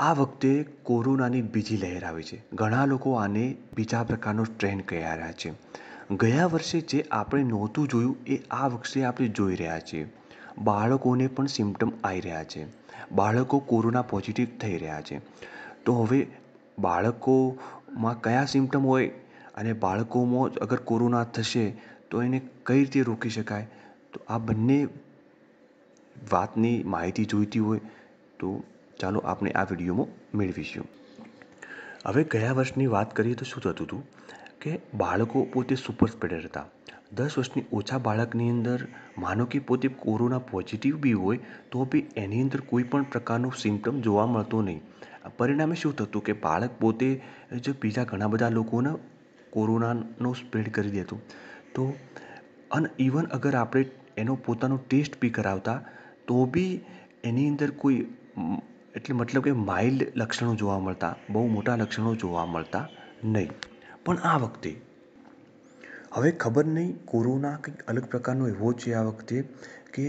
આ વખતે કોરોનાની બીજી લહેર આવી છે ઘણા લોકો આને બીજા પ્રકારનો ટ્રેન્ડ કહી રહ્યા છે ગયા વર્ષે જે આપણે નહોતું જોયું એ આ વખતે આપણે જોઈ રહ્યા છીએ બાળકોને પણ સિમ્ટમ આવી રહ્યા છે બાળકો કોરોના પોઝિટિવ થઈ રહ્યા છે તો હવે બાળકોમાં કયા સિમ્ટમ હોય અને બાળકોમાં અગર કોરોના થશે તો એને કઈ રીતે રોકી શકાય તો આ બંને વાતની માહિતી જોઈતી હોય તો ચાલો આપણે આ વિડીયોમાં મેળવીશું હવે ગયા વર્ષની વાત કરીએ તો શું થતું હતું કે બાળકો પોતે સુપર સ્પ્રેડર હતા દસ વર્ષની ઓછા બાળકની અંદર માનો કે પોતે કોરોના પોઝિટિવ બી હોય તો બી એની અંદર કોઈ પણ પ્રકારનો સિમ્ટમ જોવા મળતો નહીં પરિણામે શું થતું કે બાળક પોતે જ બીજા ઘણા બધા લોકોને કોરોનાનો સ્પ્રેડ કરી દેતો તો અન ઇવન અગર આપણે એનો પોતાનો ટેસ્ટ બી કરાવતા તો બી એની અંદર કોઈ એટલે મતલબ કે માઇલ્ડ લક્ષણો જોવા મળતા બહુ મોટા લક્ષણો જોવા મળતા નહીં પણ આ વખતે હવે ખબર નહીં કોરોના કંઈક અલગ પ્રકારનો એવો છે આ વખતે કે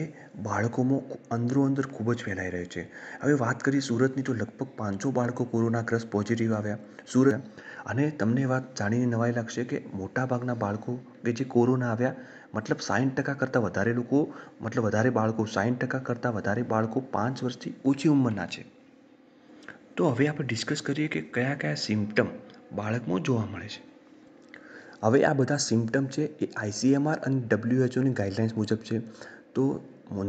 બાળકોમાં અંદરો અંદર ખૂબ જ ફેલાઈ રહ્યો છે હવે વાત કરીએ સુરતની તો લગભગ પાંચસો બાળકો કોરોનાગ્રસ્ત પોઝિટિવ આવ્યા સુરત અને તમને વાત જાણીને નવાઈ લાગશે કે મોટાભાગના બાળકો કે જે કોરોના આવ્યા મતલબ સાઠ ટકા કરતાં વધારે લોકો મતલબ વધારે બાળકો સાઠ ટકા કરતાં વધારે બાળકો પાંચ વર્ષથી ઓછી ઉંમરના છે તો હવે આપણે ડિસ્કસ કરીએ કે કયા કયા સિમ્ટમ બાળકમાં જોવા મળે છે હવે આ બધા સિમ્ટમ છે એ આઈસીએમઆર અને ડબલ્યુએચઓની ગાઈડલાઇન્સ મુજબ છે તો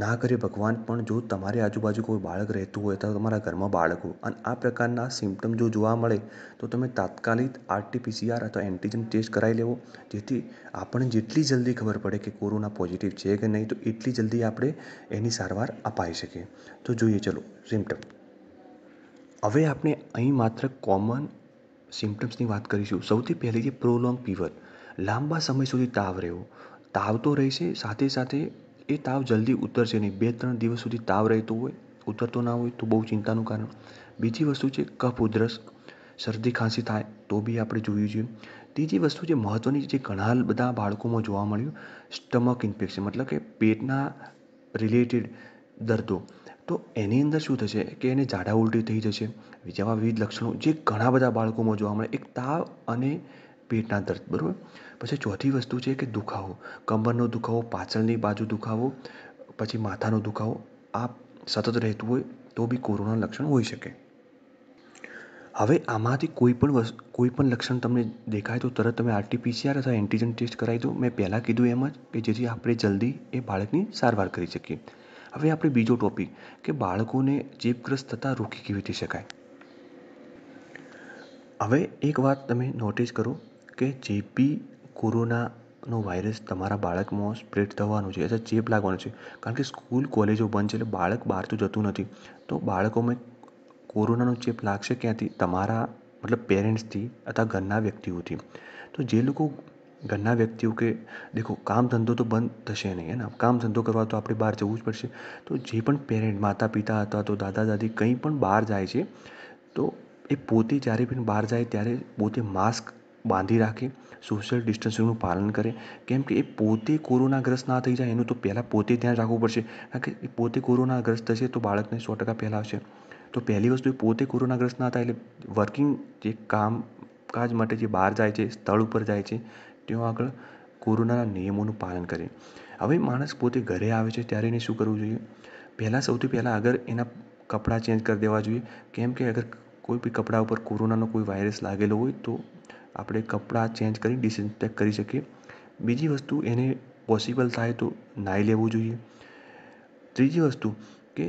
ના કરે ભગવાન પણ જો તમારી આજુબાજુ કોઈ બાળક રહેતું હોય તો તમારા ઘરમાં બાળક હોય અને આ પ્રકારના સિમ્ટમ જો જોવા મળે તો તમે તાત્કાલિક આરટીપીસીઆર અથવા એન્ટીજન ટેસ્ટ કરાવી લેવો જેથી આપણને જેટલી જલ્દી ખબર પડે કે કોરોના પોઝિટિવ છે કે નહીં તો એટલી જલ્દી આપણે એની સારવાર અપાઈ શકીએ તો જોઈએ ચલો સિમ્ટમ હવે આપણે અહીં માત્ર કોમન સિમ્ટમ્સની વાત કરીશું સૌથી પહેલી છે પ્રોલોંગ ફીવર લાંબા સમય સુધી તાવ રહેવો તાવ તો રહેશે સાથે સાથે એ તાવ જલ્દી ઉતરશે નહીં બે ત્રણ દિવસ સુધી તાવ રહેતો હોય ઉતરતો ના હોય તો બહુ ચિંતાનું કારણ બીજી વસ્તુ છે કફ ઉધરસ શરદી ખાંસી થાય તો બી આપણે જોયું છે ત્રીજી વસ્તુ જે મહત્ત્વની જે ઘણા બધા બાળકોમાં જોવા મળ્યું સ્ટમક ઇન્ફેક્શન મતલબ કે પેટના રિલેટેડ દર્દો તો એની અંદર શું થશે કે એને ઝાડા ઉલટી થઈ જશે જેવા વિવિધ લક્ષણો જે ઘણા બધા બાળકોમાં જોવા મળે એક તાવ અને પેટના દર્દ બરાબર પછી ચોથી વસ્તુ છે કે દુખાવો કમરનો દુખાવો પાછળની બાજુ દુખાવો પછી માથાનો દુખાવો આ સતત રહેતું હોય તો બી કોરોના લક્ષણ હોઈ શકે હવે આમાંથી કોઈ પણ વસ્તુ કોઈ પણ લક્ષણ તમને દેખાય તો તરત તમે આરટીપીસીઆર અથવા એન્ટીજન ટેસ્ટ કરાવી દો મેં પહેલાં કીધું એમ જ કે જેથી આપણે જલ્દી એ બાળકની સારવાર કરી શકીએ હવે આપણે બીજો ટોપિક કે બાળકોને ચેપગ્રસ્ત થતાં રોકી કેવી રીતે શકાય હવે એક વાત તમે નોટિસ કરો કે જે બી કોરોનાનો વાયરસ તમારા બાળકમાં સ્પ્રેડ થવાનો છે અથવા ચેપ લાગવાનો છે કારણ કે સ્કૂલ કોલેજો બંધ છે એટલે બાળક બહાર તો જતું નથી તો બાળકોમાં કોરોનાનો ચેપ લાગશે ક્યાંથી તમારા મતલબ પેરેન્ટ્સથી અથવા ઘરના વ્યક્તિઓથી તો જે લોકો ઘરના વ્યક્તિઓ કે દેખો કામ ધંધો તો બંધ થશે નહીં એના કામ ધંધો કરવા તો આપણે બહાર જવું જ પડશે તો જે પણ પેરેન્ટ માતા પિતા અથવા તો દાદા દાદી કંઈ પણ બહાર જાય છે તો એ પોતે જ્યારે પણ બહાર જાય ત્યારે પોતે માસ્ક બાંધી રાખે સોશિયલ ડિસ્ટન્સિંગનું પાલન કરે કેમ કે એ પોતે કોરોનાગ્રસ્ત ના થઈ જાય એનું તો પહેલાં પોતે ધ્યાન રાખવું પડશે કારણ કે એ પોતે કોરોનાગ્રસ્ત થશે તો બાળકને સો ટકા ફેલાવશે તો પહેલી વસ્તુ એ પોતે કોરોનાગ્રસ્ત ના થાય એટલે વર્કિંગ જે કામકાજ માટે જે બહાર જાય છે સ્થળ ઉપર જાય છે તેઓ આગળ કોરોનાના નિયમોનું પાલન કરે હવે માણસ પોતે ઘરે આવે છે ત્યારે એને શું કરવું જોઈએ પહેલાં સૌથી પહેલાં અગર એના કપડાં ચેન્જ કરી દેવા જોઈએ કેમ કે અગર કોઈ બી કપડાં ઉપર કોરોનાનો કોઈ વાયરસ લાગેલો હોય તો આપણે કપડાં ચેન્જ કરી ડિસઇન્ફેક્ટ કરી શકીએ બીજી વસ્તુ એને પોસિબલ થાય તો નાહી લેવું જોઈએ ત્રીજી વસ્તુ કે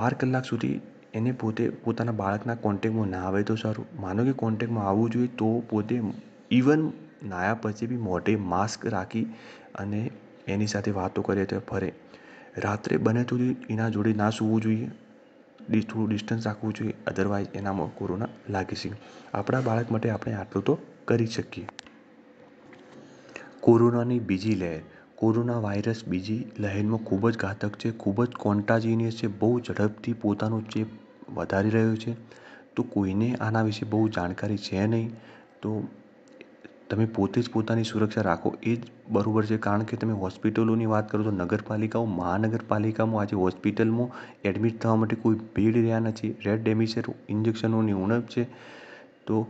બાર કલાક સુધી એને પોતે પોતાના બાળકના કોન્ટેકમાં ના આવે તો સારું માનો કે કોન્ટેકમાં આવવું જોઈએ તો પોતે ઇવન નાયા પછી બી મોઢે માસ્ક રાખી અને એની સાથે વાતો કરે તો ફરે રાત્રે બને તો એના જોડે ના સૂવું જોઈએ થોડું ડિસ્ટન્સ રાખવું જોઈએ અધરવાઇઝ એનામાં કોરોના લાગી શકે આપણા બાળક માટે આપણે આટલું તો કરી શકીએ કોરોનાની બીજી લહેર કોરોના વાયરસ બીજી લહેરમાં ખૂબ જ ઘાતક છે ખૂબ જ કોન્ટાજીનિયસ છે બહુ ઝડપથી પોતાનો ચેપ વધારી રહ્યો છે તો કોઈને આના વિશે બહુ જાણકારી છે નહીં તો તમે પોતે જ પોતાની સુરક્ષા રાખો એ જ બરાબર છે કારણ કે તમે હોસ્પિટલોની વાત કરો તો નગરપાલિકાઓ મહાનગરપાલિકામાં આજે હોસ્પિટલમાં એડમિટ થવા માટે કોઈ ભીડ રહ્યા નથી રેડ ડેમિસર ઇન્જેક્શનોની ઉણપ છે તો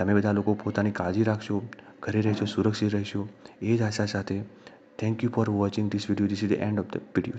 તમે બધા લોકો પોતાની કાળજી રાખશો ઘરે રહેશો સુરક્ષિત રહેશો એ જ આશા સાથે thank you for watching this video this is the end of the video